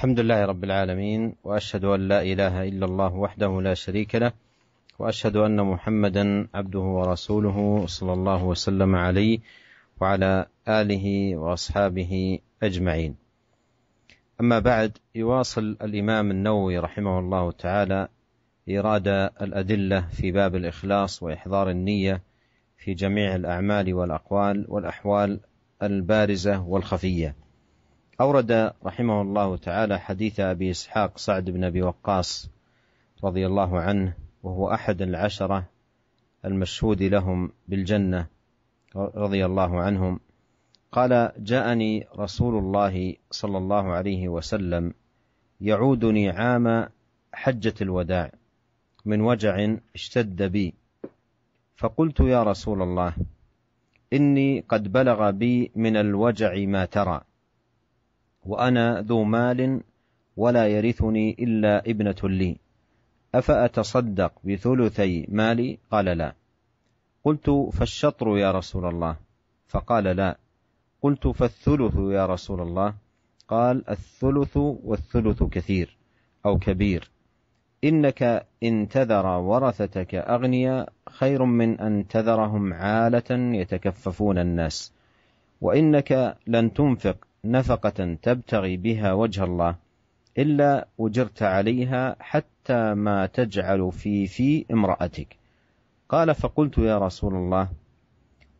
الحمد لله رب العالمين واشهد ان لا اله الا الله وحده لا شريك له واشهد ان محمدا عبده ورسوله صلى الله وسلم عليه وعلى اله واصحابه اجمعين. اما بعد يواصل الامام النووي رحمه الله تعالى ايراد الادله في باب الاخلاص واحضار النيه في جميع الاعمال والاقوال والاحوال البارزه والخفيه. أورد رحمه الله تعالى حديث أبي إسحاق سعد بن أبي وقاص رضي الله عنه وهو أحد العشرة المشهود لهم بالجنة رضي الله عنهم قال جاءني رسول الله صلى الله عليه وسلم يعودني عام حجة الوداع من وجع اشتد بي فقلت يا رسول الله إني قد بلغ بي من الوجع ما ترى وأنا ذو مال ولا يرثني إلا ابنة لي أفأتصدق بثلثي مالي قال لا قلت فالشطر يا رسول الله فقال لا قلت فالثلث يا رسول الله قال الثلث والثلث كثير أو كبير إنك إن تذر ورثتك أغنياء خير من أن تذرهم عالة يتكففون الناس وإنك لن تنفق نفقة تبتغي بها وجه الله إلا أجرت عليها حتى ما تجعل في في امرأتك قال فقلت يا رسول الله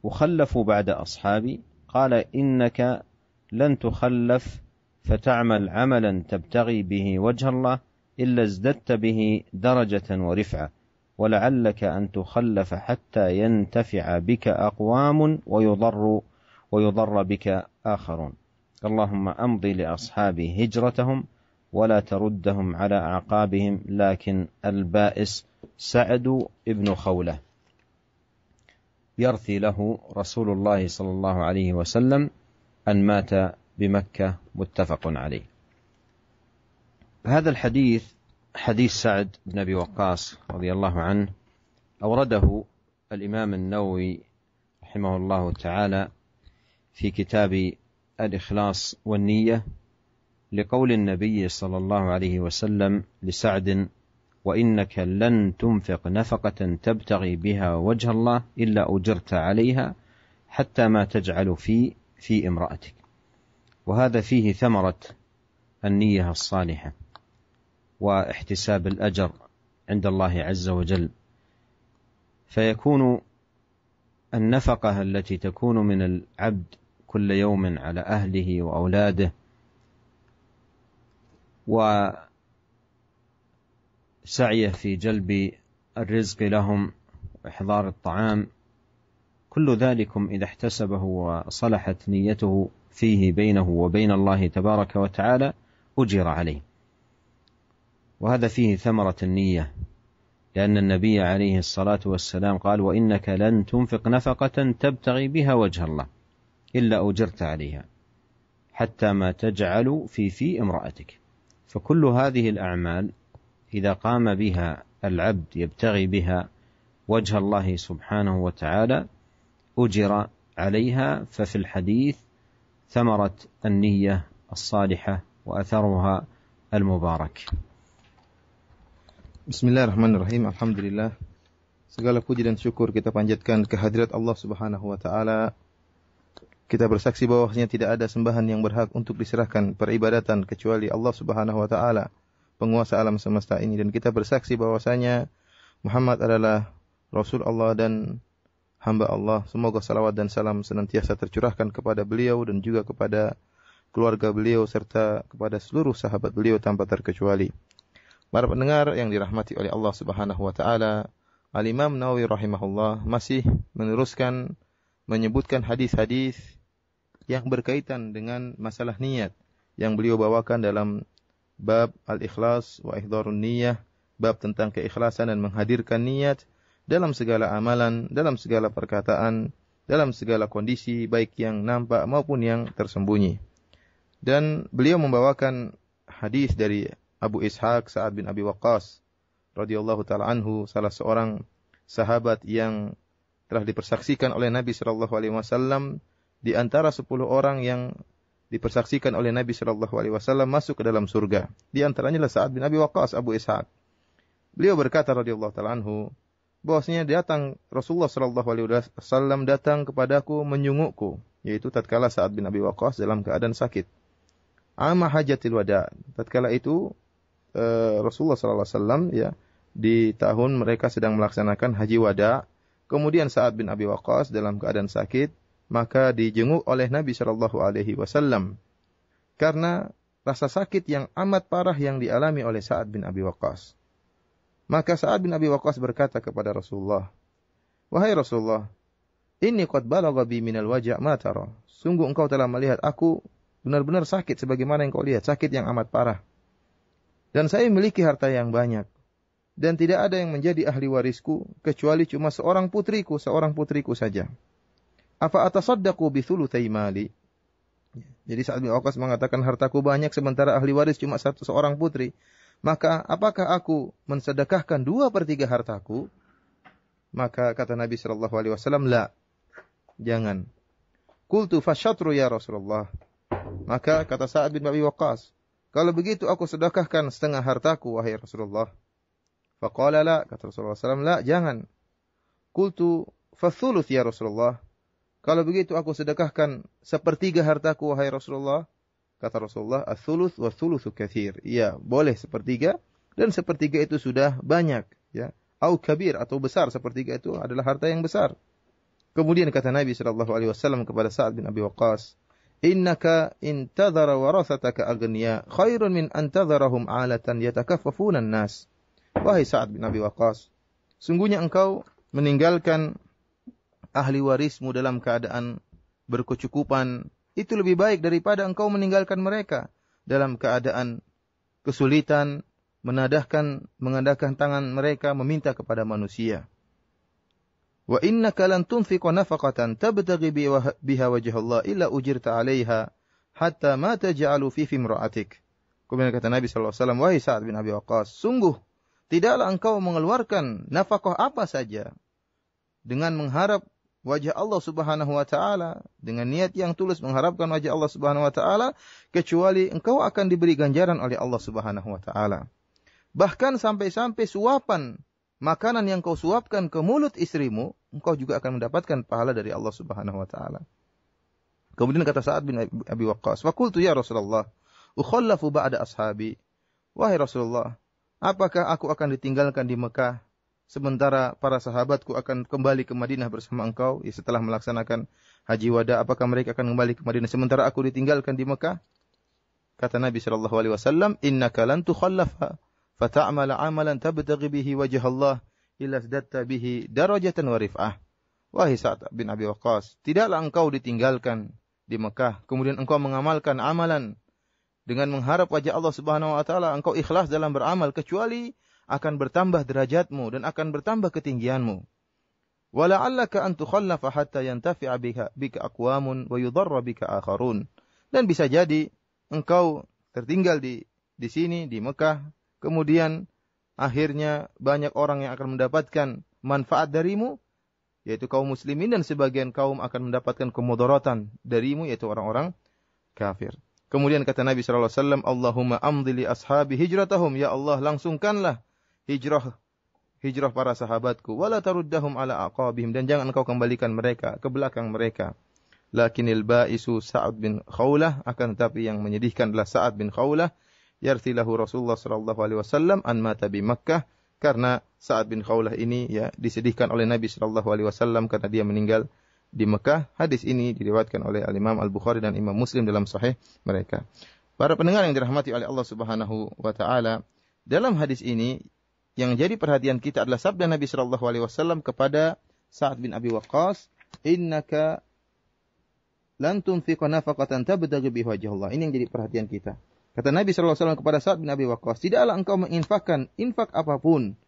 أخلف بعد أصحابي قال إنك لن تخلف فتعمل عملا تبتغي به وجه الله إلا ازددت به درجة ورفعة ولعلك أن تخلف حتى ينتفع بك أقوام ويضر ويضر بك آخرون اللهم امضي لاصحابي هجرتهم ولا تردهم على اعقابهم لكن البائس سعد بن خوله يرثي له رسول الله صلى الله عليه وسلم ان مات بمكه متفق عليه هذا الحديث حديث سعد بن ابي وقاص رضي الله عنه اورده الامام النووي رحمه الله تعالى في كتاب الاخلاص والنيه لقول النبي صلى الله عليه وسلم لسعد وانك لن تنفق نفقه تبتغي بها وجه الله الا اجرت عليها حتى ما تجعل في في امراتك وهذا فيه ثمره النيه الصالحه واحتساب الاجر عند الله عز وجل فيكون النفقه التي تكون من العبد كل يوم على أهله وأولاده وسعيه في جلب الرزق لهم وإحضار الطعام كل ذلكم إذا احتسبه وصلحت نيته فيه بينه وبين الله تبارك وتعالى أجر عليه وهذا فيه ثمرة النية لأن النبي عليه الصلاة والسلام قال وإنك لن تنفق نفقة تبتغي بها وجه الله إلا أجرت عليها حتى ما تجعل في في امرأتك فكل هذه الأعمال إذا قام بها العبد يبتغي بها وجه الله سبحانه وتعالى أجر عليها ففي الحديث ثمرة النية الصالحة وأثرها المبارك بسم الله Bismillahirrahmanirrahim. Alhamdulillah. Segala puji dan syukur kita panjatkan kehadirat Allah Subhanahu wa taala Kita bersaksi bahwasanya tidak ada sembahan yang berhak untuk diserahkan peribadatan kecuali Allah Subhanahu wa taala, penguasa alam semesta ini dan kita bersaksi bahwasanya Muhammad adalah Rasul Allah dan hamba Allah. Semoga salawat dan salam senantiasa tercurahkan kepada beliau dan juga kepada keluarga beliau serta kepada seluruh sahabat beliau tanpa terkecuali. Para pendengar yang dirahmati oleh Allah Subhanahu wa taala, Al Imam Nawawi rahimahullah masih meneruskan menyebutkan hadis-hadis yang berkaitan dengan masalah niat yang beliau bawakan dalam bab al-ikhlas wa ihdharun niyah, bab tentang keikhlasan dan menghadirkan niat dalam segala amalan, dalam segala perkataan, dalam segala kondisi baik yang nampak maupun yang tersembunyi. Dan beliau membawakan hadis dari Abu Ishaq Sa'ad bin Abi Waqqas radhiyallahu taala anhu, salah seorang sahabat yang telah dipersaksikan oleh Nabi sallallahu alaihi wasallam di antara sepuluh orang yang dipersaksikan oleh Nabi Shallallahu Alaihi Wasallam masuk ke dalam surga. Di antaranya adalah Saad bin Abi Waqqas Abu Ishaq. Beliau berkata radhiyallahu taala anhu, bahwasanya datang Rasulullah Shallallahu Alaihi Wasallam datang kepadaku menyungukku, yaitu tatkala Saad bin Abi Waqqas dalam keadaan sakit. Ama hajatil wada. Tatkala itu eh, Rasulullah Shallallahu Alaihi Wasallam ya di tahun mereka sedang melaksanakan haji wada. Kemudian Saad bin Abi Waqqas dalam keadaan sakit maka dijenguk oleh Nabi Shallallahu Alaihi Wasallam karena rasa sakit yang amat parah yang dialami oleh Saad bin Abi Waqqas. Maka Saad bin Abi Waqqas berkata kepada Rasulullah, Wahai Rasulullah, ini qad balagha bi minal al ma tara. Sungguh engkau telah melihat aku benar-benar sakit sebagaimana yang kau lihat, sakit yang amat parah. Dan saya memiliki harta yang banyak, dan tidak ada yang menjadi ahli warisku kecuali cuma seorang putriku, seorang putriku saja. Apa atasaddaqu bi mali? Jadi Sa'ad bin Waqas mengatakan hartaku banyak sementara ahli waris cuma satu seorang putri. Maka apakah aku mensedekahkan dua per tiga hartaku? Maka kata Nabi Shallallahu Alaihi Wasallam, la, jangan. Kultu fasyatru ya Rasulullah. Maka kata Sa'ad bin Abi Waqqas, kalau begitu aku sedekahkan setengah hartaku wahai Rasulullah. Faqala la, kata Rasulullah SAW, la, jangan. Kultu fathuluth ya Rasulullah. Kalau begitu aku sedekahkan sepertiga hartaku wahai Rasulullah. Kata Rasulullah, ats wa katsir." Iya, boleh sepertiga dan sepertiga itu sudah banyak, ya. Au kabir atau besar sepertiga itu adalah harta yang besar. Kemudian kata Nabi sallallahu alaihi wasallam kepada Sa'ad bin Abi Waqqas, "Innaka intadhara warasataka aghniya khairun min antadharahum 'alatan yatakaffafuna an-nas." Wahai Sa'ad bin Abi Waqqas, sungguhnya engkau meninggalkan ahli warismu dalam keadaan berkecukupan, itu lebih baik daripada engkau meninggalkan mereka dalam keadaan kesulitan, menadahkan, mengandahkan tangan mereka meminta kepada manusia. Wa inna kalan tunfiqa nafaqatan tabtaghi biha wajh Allah illa ujirta 'alaiha hatta ma taj'alu fi imra'atik. Kemudian kata Nabi sallallahu alaihi wasallam, wahai Sa'ad bin Abi Waqqas, sungguh tidaklah engkau mengeluarkan nafkah apa saja dengan mengharap wajah Allah Subhanahu wa taala dengan niat yang tulus mengharapkan wajah Allah Subhanahu wa taala kecuali engkau akan diberi ganjaran oleh Allah Subhanahu wa taala. Bahkan sampai-sampai suapan makanan yang kau suapkan ke mulut istrimu, engkau juga akan mendapatkan pahala dari Allah Subhanahu wa taala. Kemudian kata Sa'ad bin Abi Waqqas, "Faqultu ya Rasulullah, ukhallafu ba'da ashabi." Wahai Rasulullah, apakah aku akan ditinggalkan di Mekah sementara para sahabatku akan kembali ke Madinah bersama engkau ya, setelah melaksanakan haji wada apakah mereka akan kembali ke Madinah sementara aku ditinggalkan di Mekah kata Nabi sallallahu alaihi wasallam innaka lan tukhallafa fata'mala amalan tabtaghi bihi wajh Allah illa zadatta bihi darajatan wa rif'ah wahai Sa'ad bin Abi Waqqas tidaklah engkau ditinggalkan di Mekah kemudian engkau mengamalkan amalan dengan mengharap wajah Allah Subhanahu wa taala engkau ikhlas dalam beramal kecuali akan bertambah derajatmu dan akan bertambah ketinggianmu. Wala'allaka an tukhallafa hatta yantafi'a bika, bika aqwamun wa yudharra bika akharun. Dan bisa jadi engkau tertinggal di di sini di Mekah, kemudian akhirnya banyak orang yang akan mendapatkan manfaat darimu yaitu kaum muslimin dan sebagian kaum akan mendapatkan kemudaratan darimu yaitu orang-orang kafir. Kemudian kata Nabi sallallahu alaihi wasallam, "Allahumma amdili ashabi hijratahum." Ya Allah, langsungkanlah hijrah hijrah para sahabatku wala taruddahum ala aqabihim dan jangan engkau kembalikan mereka ke belakang mereka lakinil ba'isu Sa'ad bin Khaulah akan tetapi yang menyedihkan adalah Sa'ad bin Khaulah yarsilahu Rasulullah sallallahu alaihi wasallam an mata bi Makkah karena Sa'ad bin Khaulah ini ya disedihkan oleh Nabi sallallahu alaihi wasallam karena dia meninggal di Mekah. Hadis ini diriwayatkan oleh Al Imam Al Bukhari dan Imam Muslim dalam sahih mereka. Para pendengar yang dirahmati oleh Allah Subhanahu wa taala, dalam hadis ini yang jadi perhatian kita adalah sabda Nabi Shallallahu Alaihi Wasallam kepada Sa'ad bin Abi Waqqas, innaka lan tunfiqa nafaqatan Allah Ini yang jadi perhatian kita. Kata Nabi Shallallahu Alaihi Wasallam kepada Sa'ad bin Abi Waqqas, tidaklah engkau menginfakkan infak apapun,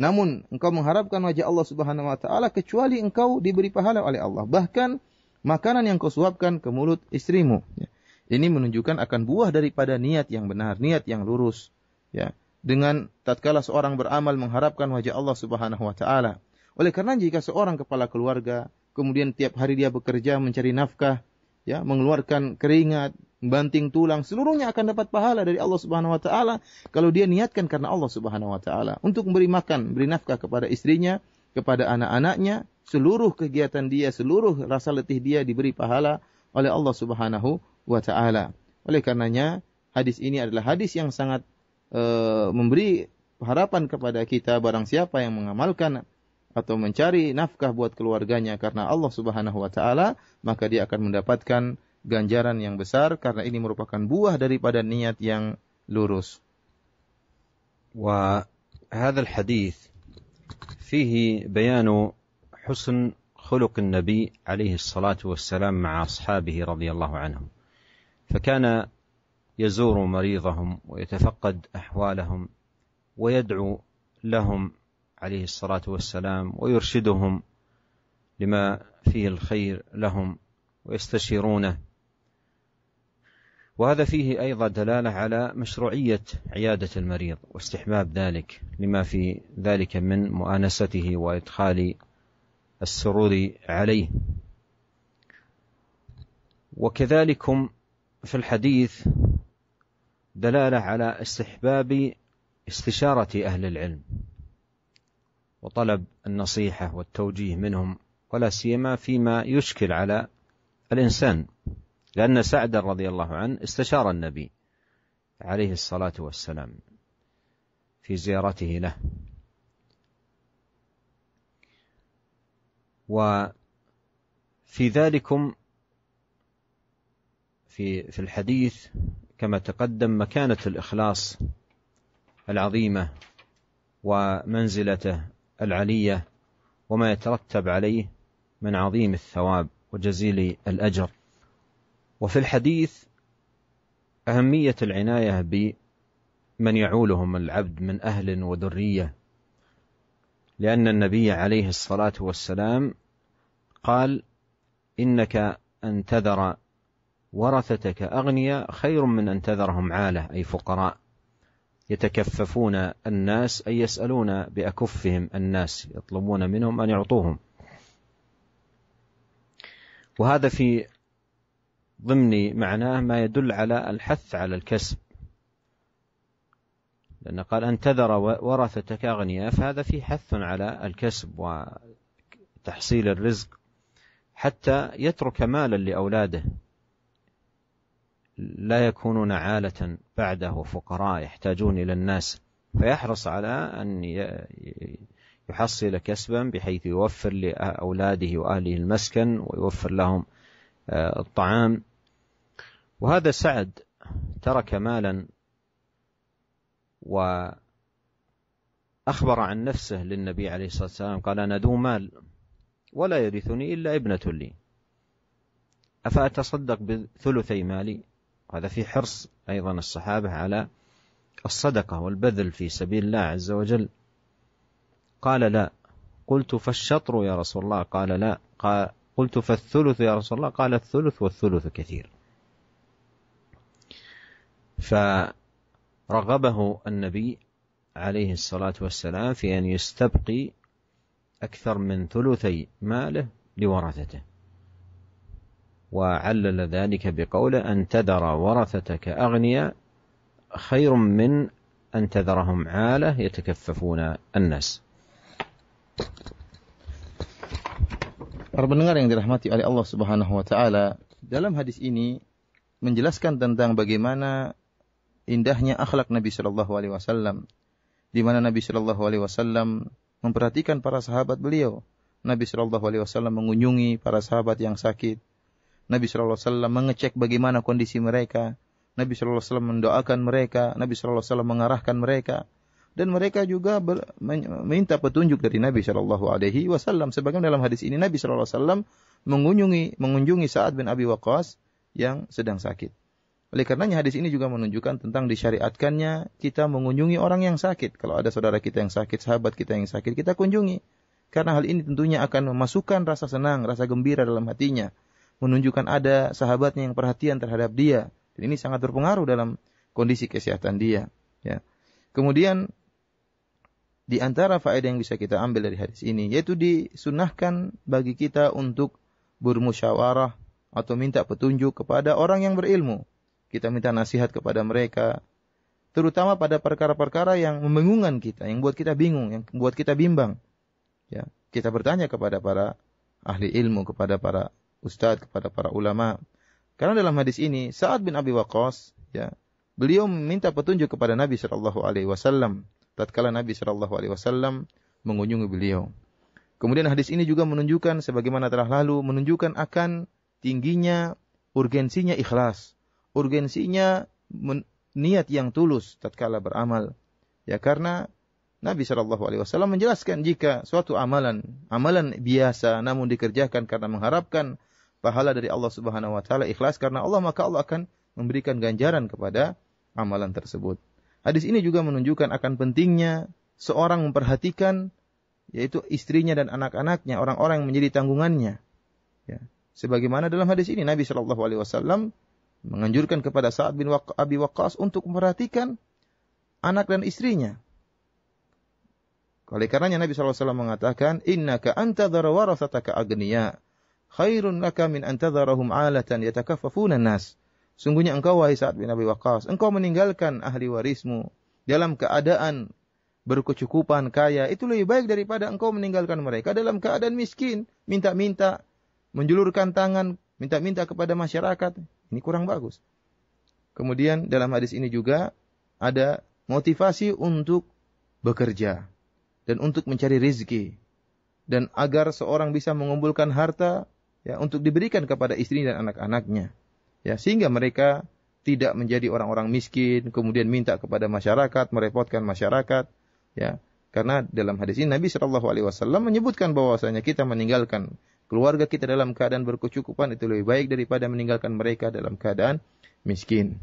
namun engkau mengharapkan wajah Allah Subhanahu Wa Taala kecuali engkau diberi pahala oleh Allah. Bahkan makanan yang kau suapkan ke mulut istrimu. Ya. Ini menunjukkan akan buah daripada niat yang benar, niat yang lurus. Ya dengan tatkala seorang beramal mengharapkan wajah Allah Subhanahu wa taala. Oleh karena jika seorang kepala keluarga kemudian tiap hari dia bekerja mencari nafkah, ya, mengeluarkan keringat, banting tulang, seluruhnya akan dapat pahala dari Allah Subhanahu wa taala kalau dia niatkan karena Allah Subhanahu wa taala untuk memberi makan, beri nafkah kepada istrinya, kepada anak-anaknya, seluruh kegiatan dia, seluruh rasa letih dia diberi pahala oleh Allah Subhanahu wa taala. Oleh karenanya, hadis ini adalah hadis yang sangat e, memberi harapan kepada kita barang siapa yang mengamalkan atau mencari nafkah buat keluarganya karena Allah Subhanahu wa taala, maka dia akan mendapatkan ganjaran yang besar karena ini merupakan buah daripada niat yang lurus. وهذا الحديث فيه بيان حسن خلق النبي عليه الصلاه والسلام مع اصحابه رضي الله عنهم فكان يزور مريضهم ويتفقد احوالهم ويدعو لهم عليه الصلاه والسلام ويرشدهم لما فيه الخير لهم ويستشيرونه وهذا فيه ايضا دلاله على مشروعيه عياده المريض واستحباب ذلك لما في ذلك من مؤانسته وادخال السرور عليه وكذلكم في الحديث دلالة على استحباب استشارة أهل العلم وطلب النصيحة والتوجيه منهم ولا سيما فيما يشكل على الإنسان لأن سعدا رضي الله عنه استشار النبي عليه الصلاة والسلام في زيارته له وفي ذلكم في في الحديث كما تقدم مكانة الإخلاص العظيمة ومنزلته العلية وما يترتب عليه من عظيم الثواب وجزيل الأجر وفي الحديث أهمية العناية بمن يعولهم العبد من أهل وذرية لأن النبي عليه الصلاة والسلام قال إنك أن تذر ورثتك أغنياء خير من أن تذرهم عالة أي فقراء يتكففون الناس أي يسألون بأكفهم الناس يطلبون منهم أن يعطوهم وهذا في ضمن معناه ما يدل على الحث على الكسب لأن قال أن تذر ورثتك أغنياء فهذا فيه حث على الكسب وتحصيل الرزق حتى يترك مالا لأولاده لا يكونون عالة بعده فقراء يحتاجون إلى الناس فيحرص على أن يحصل كسبا بحيث يوفر لأولاده وأهله المسكن ويوفر لهم آه، الطعام وهذا سعد ترك مالا وأخبر عن نفسه للنبي عليه الصلاة والسلام قال أنا ذو مال ولا يرثني إلا ابنة لي أفأتصدق بثلثي مالي هذا في حرص أيضا الصحابة على الصدقة والبذل في سبيل الله عز وجل قال لا قلت فالشطر يا رسول الله قال لا قال قلت فالثلث يا رسول الله قال الثلث والثلث كثير فرغبه النبي عليه الصلاة والسلام في أن يستبقي أكثر من ثلثي ماله لورثته وعلل ذلك بقوله أن تذر ورثتك أغنياء خير من أن تذرهم عالة يتكففون الناس. Para pendengar yang dirahmati oleh Allah Subhanahu wa taala, dalam hadis ini menjelaskan tentang bagaimana indahnya akhlak Nabi sallallahu alaihi wasallam di mana Nabi sallallahu alaihi wasallam memperhatikan para sahabat beliau. Nabi sallallahu alaihi wasallam mengunjungi para sahabat yang sakit, Nabi Shallallahu Alaihi Wasallam mengecek bagaimana kondisi mereka. Nabi Shallallahu Alaihi Wasallam mendoakan mereka. Nabi Shallallahu Alaihi Wasallam mengarahkan mereka. Dan mereka juga minta petunjuk dari Nabi Shallallahu Alaihi Wasallam. Sebagaimana dalam hadis ini Nabi Shallallahu Alaihi Wasallam mengunjungi mengunjungi Saad bin Abi Waqqas yang sedang sakit. Oleh karenanya hadis ini juga menunjukkan tentang disyariatkannya kita mengunjungi orang yang sakit. Kalau ada saudara kita yang sakit, sahabat kita yang sakit, kita kunjungi. Karena hal ini tentunya akan memasukkan rasa senang, rasa gembira dalam hatinya menunjukkan ada sahabatnya yang perhatian terhadap dia. Dan ini sangat berpengaruh dalam kondisi kesehatan dia. Ya. Kemudian di antara faedah yang bisa kita ambil dari hadis ini yaitu disunahkan bagi kita untuk bermusyawarah atau minta petunjuk kepada orang yang berilmu. Kita minta nasihat kepada mereka, terutama pada perkara-perkara yang membingungkan kita, yang buat kita bingung, yang buat kita bimbang. Ya, kita bertanya kepada para ahli ilmu, kepada para ustadz, kepada para ulama. Karena dalam hadis ini Sa'ad bin Abi Waqqas ya, beliau meminta petunjuk kepada Nabi Shallallahu alaihi wasallam tatkala Nabi Shallallahu alaihi wasallam mengunjungi beliau. Kemudian hadis ini juga menunjukkan sebagaimana telah lalu menunjukkan akan tingginya urgensinya ikhlas, urgensinya niat yang tulus tatkala beramal. Ya karena Nabi Shallallahu Alaihi Wasallam menjelaskan jika suatu amalan, amalan biasa namun dikerjakan karena mengharapkan pahala dari Allah Subhanahu Wa Taala ikhlas karena Allah maka Allah akan memberikan ganjaran kepada amalan tersebut. Hadis ini juga menunjukkan akan pentingnya seorang memperhatikan yaitu istrinya dan anak-anaknya, orang-orang yang menjadi tanggungannya. Ya. Sebagaimana dalam hadis ini Nabi Shallallahu Alaihi Wasallam menganjurkan kepada Sa'ad bin Abi Waqqas untuk memperhatikan anak dan istrinya, oleh karenanya Nabi SAW mengatakan, Inna ka antadhar warasataka agniya. Khairun laka min antadharahum alatan yatakafafunan nas. Sungguhnya engkau wahai saat bin Abi Waqqas, engkau meninggalkan ahli warismu dalam keadaan berkecukupan, kaya. Itu lebih baik daripada engkau meninggalkan mereka dalam keadaan miskin, minta-minta, menjulurkan tangan, minta-minta kepada masyarakat. Ini kurang bagus. Kemudian dalam hadis ini juga ada motivasi untuk bekerja dan untuk mencari rezeki Dan agar seorang bisa mengumpulkan harta ya, untuk diberikan kepada istri dan anak-anaknya. Ya, sehingga mereka tidak menjadi orang-orang miskin, kemudian minta kepada masyarakat, merepotkan masyarakat. Ya, karena dalam hadis ini Nabi Shallallahu Alaihi Wasallam menyebutkan bahwasanya kita meninggalkan keluarga kita dalam keadaan berkecukupan itu lebih baik daripada meninggalkan mereka dalam keadaan miskin.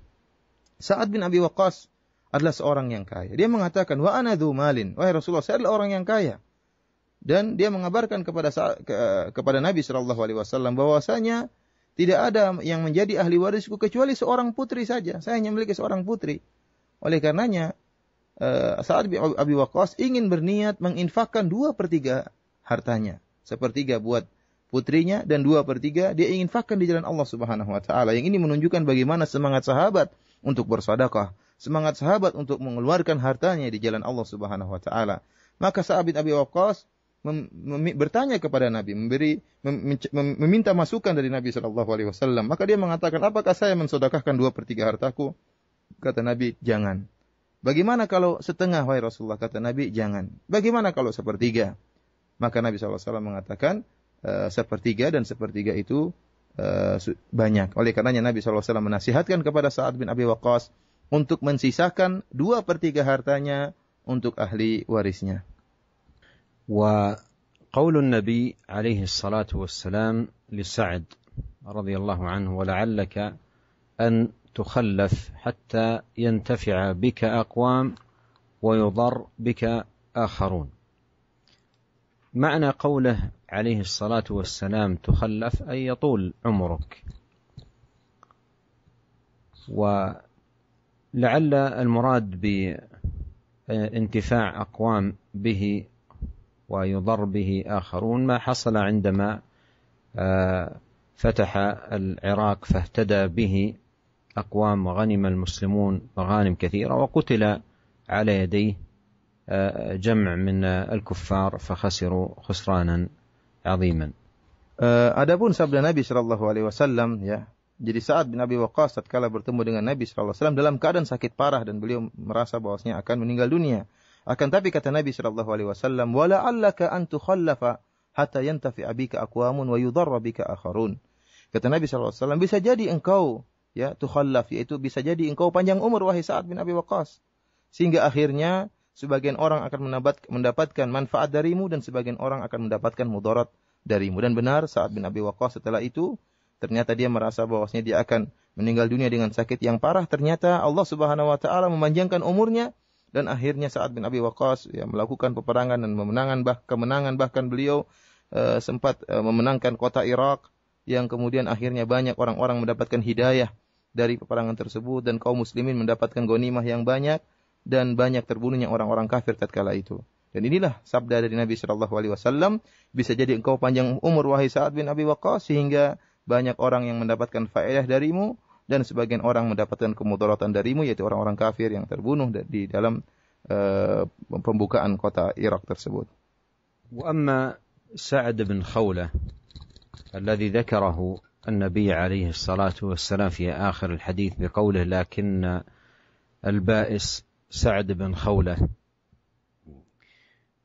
Saat bin Abi Waqqas adalah seorang yang kaya. Dia mengatakan, "Wa ana malin." Wahai Rasulullah, saya adalah orang yang kaya. Dan dia mengabarkan kepada kepada Nabi Shallallahu alaihi wasallam bahwasanya tidak ada yang menjadi ahli warisku kecuali seorang putri saja. Saya hanya memiliki seorang putri. Oleh karenanya, eh, saat Abi Waqqas ingin berniat menginfakkan dua pertiga hartanya. Sepertiga buat putrinya dan dua pertiga dia ingin infakkan di jalan Allah Subhanahu wa taala. Yang ini menunjukkan bagaimana semangat sahabat untuk bersedekah, semangat sahabat untuk mengeluarkan hartanya di jalan Allah Subhanahu wa taala. Maka Sa'ab bin Abi Waqqas bertanya kepada Nabi, memberi mem, meminta masukan dari Nabi Shallallahu Alaihi Wasallam. Maka dia mengatakan, apakah saya mensodakahkan dua pertiga hartaku? Kata Nabi, jangan. Bagaimana kalau setengah, wahai Rasulullah? Kata Nabi, jangan. Bagaimana kalau sepertiga? Maka Nabi SAW mengatakan, e, sepertiga dan sepertiga itu e, banyak. Oleh karenanya Nabi SAW menasihatkan kepada Sa'ad bin Abi Waqqas, untuk mensisahkan dua per tiga hartanya untuk ahli warisnya. وقول النبي عليه الصلاة والسلام لسعد رضي الله عنه ولعلك أن تخلف حتى ينتفع بك أقوام ويضر بك آخرون معنى قوله عليه الصلاة والسلام تخلف أي يطول عمرك و لعل المراد بانتفاع أقوام به ويضر به آخرون ما حصل عندما آه، فتح العراق فاهتدى به أقوام وغنم المسلمون مغانم كثيرة وقتل على يديه آه، جمع من الكفار فخسروا خسرانا عظيما. Adapun sabda Nabi Shallallahu Alaihi Wasallam ya Jadi saat bin Abi Waqqas tatkala bertemu dengan Nabi sallallahu alaihi wasallam dalam keadaan sakit parah dan beliau merasa bahwasanya akan meninggal dunia. Akan tapi kata Nabi sallallahu alaihi wasallam, "Wa la'allaka an tukhallafa hatta yantafi abika aqwamun wa yudharra bika akharun." Kata Nabi sallallahu alaihi wasallam, bisa jadi engkau ya tukhallaf yaitu bisa jadi engkau panjang umur wahai Sa'ad bin Abi Waqqas. Sehingga akhirnya sebagian orang akan mendapatkan manfaat darimu dan sebagian orang akan mendapatkan mudarat darimu. Dan benar Sa'ad bin Abi Waqqas setelah itu ternyata dia merasa bahwasanya dia akan meninggal dunia dengan sakit yang parah, ternyata Allah Subhanahu wa taala memanjangkan umurnya dan akhirnya saat bin Abi Waqqas ya, melakukan peperangan dan memenangan bah kemenangan bahkan beliau e, sempat e, memenangkan kota Irak yang kemudian akhirnya banyak orang-orang mendapatkan hidayah dari peperangan tersebut dan kaum muslimin mendapatkan gonimah yang banyak dan banyak terbunuhnya orang-orang kafir tatkala itu. Dan inilah sabda dari Nabi Shallallahu Alaihi Wasallam. Bisa jadi engkau panjang umur wahai Saad bin Abi Waqqas sehingga banyak orang yang mendapatkan faedah darimu dan sebagian orang mendapatkan kemudaratan darimu yaitu orang-orang kafir yang terbunuh di dalam uh, pembukaan kota Irak tersebut. Wa وأما سعد بن خولة الذي ذكره النبي عليه الصلاة والسلام في آخر الحديث بقوله لكن البائس سعد بن خولة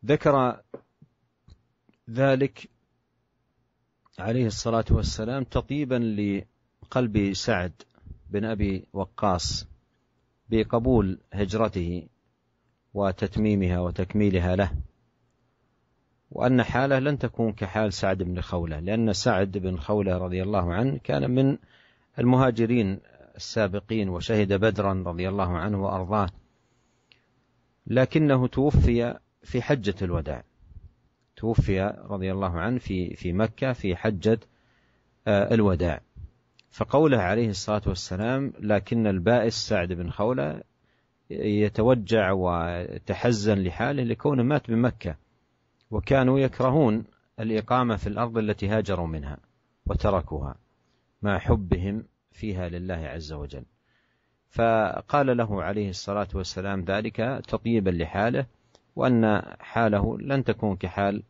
ذكر ذلك عليه الصلاة والسلام تطيبا لقلب سعد بن أبي وقاص بقبول هجرته وتتميمها وتكميلها له وأن حاله لن تكون كحال سعد بن خولة لأن سعد بن خولة رضي الله عنه كان من المهاجرين السابقين وشهد بدرا رضي الله عنه وأرضاه لكنه توفي في حجة الوداع توفي رضي الله عنه في في مكة في حجة آه، الوداع فقوله عليه الصلاة والسلام لكن البائس سعد بن خولة يتوجع وتحزن لحاله لكونه مات بمكة وكانوا يكرهون الإقامة في الأرض التي هاجروا منها وتركوها مع حبهم فيها لله عز وجل فقال له عليه الصلاة والسلام ذلك تطيبا لحاله وأن حاله لن تكون كحال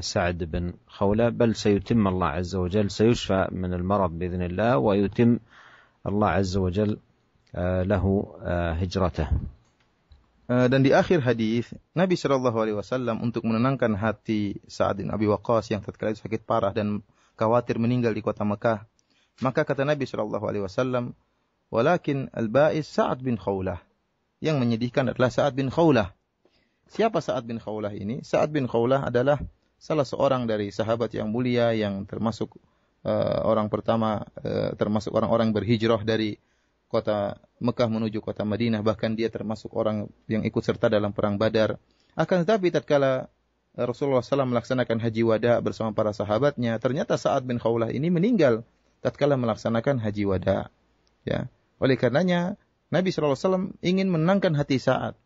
سعد بن خولة بل سيتم الله عز وجل سيشفى من المرض بإذن الله ويتم الله عز وجل له هجرته dan di akhir hadis Nabi Shallallahu Alaihi Wasallam untuk menenangkan hati Saad bin Abi Waqqas yang tatkala itu sakit parah dan khawatir meninggal di kota Mekah, maka kata Nabi Shallallahu Alaihi Wasallam, "Walakin al-ba'is Sa'ad bin Khawlah." Yang menyedihkan adalah Sa'ad bin Khawlah. Siapa Sa'ad bin Khawlah ini? Sa'ad bin Khawlah adalah salah seorang dari sahabat yang mulia yang termasuk uh, orang pertama uh, termasuk orang-orang berhijrah dari kota Mekah menuju kota Madinah bahkan dia termasuk orang yang ikut serta dalam perang Badar. Akan tetapi tatkala Rasulullah SAW melaksanakan haji wada bersama para sahabatnya, ternyata Sa'ad bin Khawlah ini meninggal tatkala melaksanakan haji wada. Ya. Oleh karenanya, Nabi SAW ingin menangkan hati Sa'ad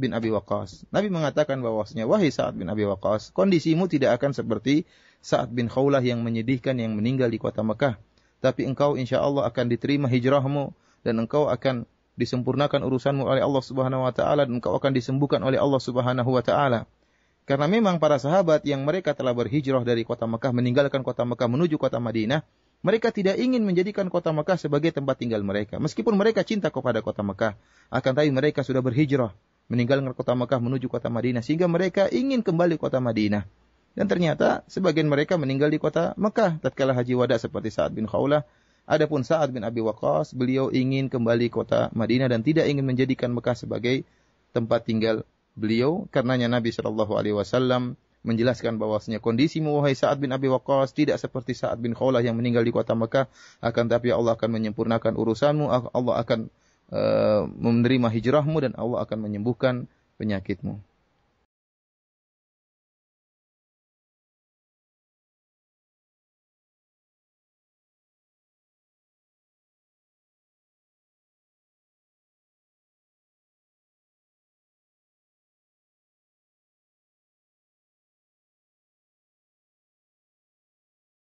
bin Abi Waqqas. Nabi mengatakan bahwasanya wahai Sa'ad bin Abi Waqqas, kondisimu tidak akan seperti Sa'ad bin Khawlah yang menyedihkan yang meninggal di kota Mekah, tapi engkau insya Allah akan diterima hijrahmu dan engkau akan disempurnakan urusanmu oleh Allah Subhanahu wa taala dan engkau akan disembuhkan oleh Allah Subhanahu wa taala. Karena memang para sahabat yang mereka telah berhijrah dari kota Mekah meninggalkan kota Mekah menuju kota Madinah, mereka tidak ingin menjadikan kota Mekah sebagai tempat tinggal mereka. Meskipun mereka cinta kepada kota Mekah, akan tapi mereka sudah berhijrah meninggalkan kota Mekah menuju kota Madinah sehingga mereka ingin kembali ke kota Madinah. Dan ternyata sebagian mereka meninggal di kota Mekah tatkala haji wada seperti Sa'ad bin Khawlah. Adapun Sa'ad bin Abi Waqqas, beliau ingin kembali ke kota Madinah dan tidak ingin menjadikan Mekah sebagai tempat tinggal beliau karenanya Nabi Shallallahu alaihi wasallam menjelaskan bahwasanya kondisi wahai Sa'ad bin Abi Waqqas tidak seperti Sa'ad bin Khawlah yang meninggal di kota Mekah akan tapi Allah akan menyempurnakan urusanmu Allah akan Eh, menerima hijrahmu dan Allah akan menyembuhkan penyakitmu.